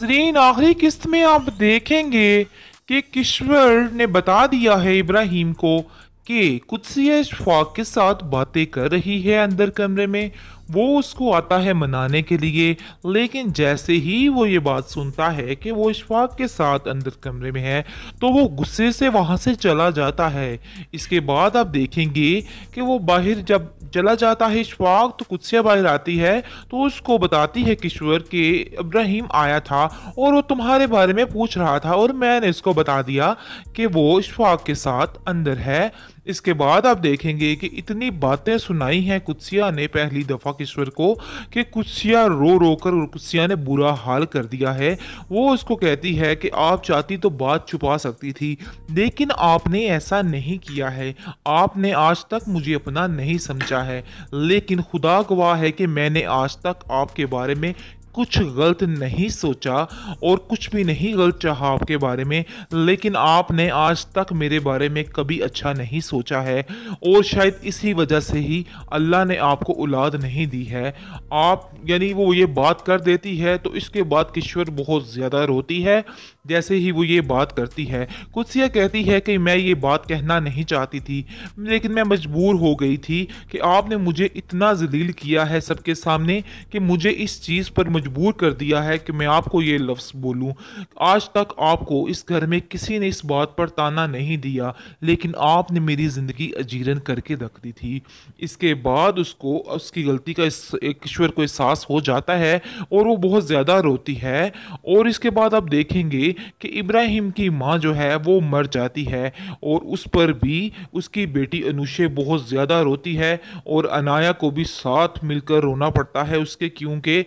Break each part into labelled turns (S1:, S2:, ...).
S1: नाजरीन आखिरी किस्त में आप देखेंगे कि किश्वर ने बता दिया है इब्राहिम को कि कुदसी फाक के साथ बातें कर रही है अंदर कमरे में वो उसको आता है मनाने के लिए लेकिन जैसे ही वो ये बात सुनता है कि वो इशफाक के साथ अंदर कमरे में है तो वो गुस्से से वहाँ से चला जाता है इसके बाद आप देखेंगे कि वो बाहर जब चला जाता है इशफाक तो कुदसिया बाहर आती है तो उसको बताती है किश्वर कि इब्राहिम आया था और वो तुम्हारे बारे में पूछ रहा था और मैंने इसको बता दिया कि वो इशफाक के साथ अंदर है इसके बाद आप देखेंगे कि इतनी बातें सुनाई हैं कुत्सिया ने पहली दफ़ा बाकेश्वर को कि कुत्सिया रो रो कर कुत्सिया ने बुरा हाल कर दिया है वो उसको कहती है कि आप चाहती तो बात छुपा सकती थी लेकिन आपने ऐसा नहीं किया है आपने आज तक मुझे अपना नहीं समझा है लेकिन खुदा गवाह है कि मैंने आज तक आपके बारे में कुछ गलत नहीं सोचा और कुछ भी नहीं गलत चाहा आपके बारे में लेकिन आपने आज तक मेरे बारे में कभी अच्छा नहीं सोचा है और शायद इसी वजह से ही अल्लाह ने आपको औलाद नहीं दी है आप यानी वो ये बात कर देती है तो इसके बाद किश्वर बहुत ज़्यादा रोती है जैसे ही वो ये बात करती है यह कहती है कि मैं ये बात कहना नहीं चाहती थी लेकिन मैं मजबूर हो गई थी कि आपने मुझे इतना जलील किया है सबके सामने कि मुझे इस चीज़ पर मजबूर मजबूर कर दिया है कि मैं आपको ये लफ्ज़ बोलूँ आज तक आपको इस घर में किसी ने इस बात पर ताना नहीं दिया लेकिन आपने मेरी ज़िंदगी अजीरन करके रख दी थी इसके बाद उसको उसकी गलती का इस को एहसास हो जाता है और वो बहुत ज़्यादा रोती है और इसके बाद आप देखेंगे कि इब्राहिम की माँ जो है वो मर जाती है और उस पर भी उसकी बेटी अनुषे बहुत ज़्यादा रोती है और अनाया को भी साथ मिलकर रोना पड़ता है उसके क्योंकि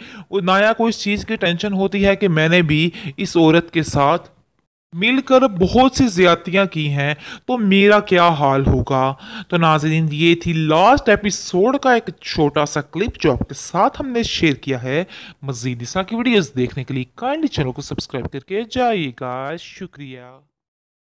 S1: अनाया जया कोई इस चीज़ की टेंशन होती है कि मैंने भी इस औरत के साथ मिलकर बहुत सी ज्यादतियाँ की हैं तो मेरा क्या हाल होगा तो नाजरीन ये थी लास्ट एपिसोड का एक छोटा सा क्लिप जो आपके साथ हमने शेयर किया है मज़ीद इस की वीडियोज़ देखने के लिए काइंडली चैनल को सब्सक्राइब करके जाइएगा शुक्रिया